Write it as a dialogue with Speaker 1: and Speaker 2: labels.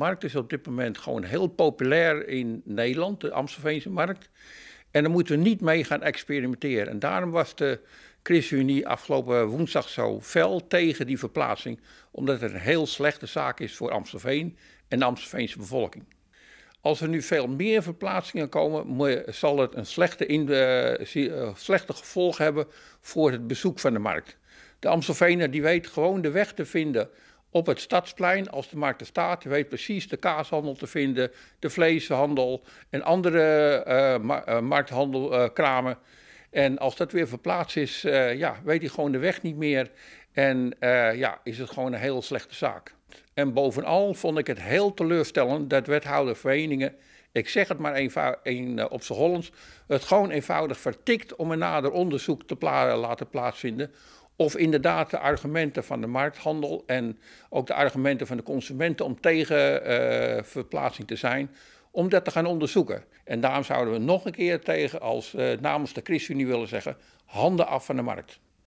Speaker 1: markt is op dit moment gewoon heel populair in Nederland, de Amstelveense markt. En daar moeten we niet mee gaan experimenteren. En daarom was de ChristenUnie afgelopen woensdag zo fel tegen die verplaatsing, omdat het een heel slechte zaak is voor Amstelveen en de Amstelveense bevolking. Als er nu veel meer verplaatsingen komen, zal het een slechte, in, eh, eh, gevolg hebben voor het bezoek van de markt. De Amstelveener die weet gewoon de weg te vinden op het stadsplein als de Markt de Staat. weet precies de kaashandel te vinden, de vleeshandel en andere eh, eh, markthandelkramen. Eh, en als dat weer verplaatst is, ja, weet hij gewoon de weg niet meer. En ja, is het gewoon een heel slechte zaak. En bovenal vond ik het heel teleurstellend dat wethouder vereningen. ik zeg het maar een, op z'n Hollands, het gewoon eenvoudig vertikt om een nader onderzoek te laten plaatsvinden of inderdaad de argumenten van de markthandel en ook de argumenten van de consumenten om tegen uh, verplaatsing te zijn, om dat te gaan onderzoeken. En daarom zouden we nog een keer tegen als eh, namens de ChristenUnie willen zeggen, handen af van de markt.